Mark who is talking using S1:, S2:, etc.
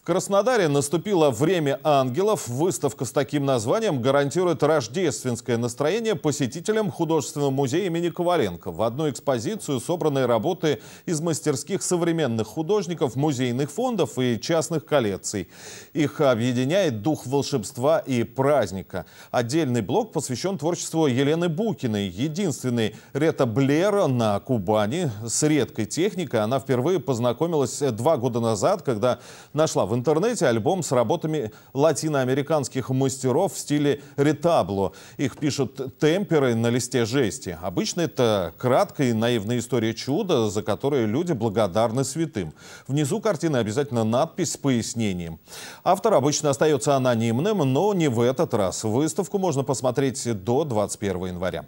S1: В Краснодаре наступило время ангелов. Выставка с таким названием гарантирует рождественское настроение посетителям художественного музея имени Коваленко. В одну экспозицию собраны работы из мастерских современных художников, музейных фондов и частных коллекций. Их объединяет дух волшебства и праздника. Отдельный блок посвящен творчеству Елены Букиной, единственной ретоблера на Кубани. С редкой техникой она впервые познакомилась два года назад, когда нашла в интернете альбом с работами латиноамериканских мастеров в стиле ретабло. Их пишут темперы на листе жести. Обычно это краткая и наивная история чуда, за которое люди благодарны святым. Внизу картины обязательно надпись с пояснением. Автор обычно остается анонимным, но не в этот раз. Выставку можно посмотреть до 21 января.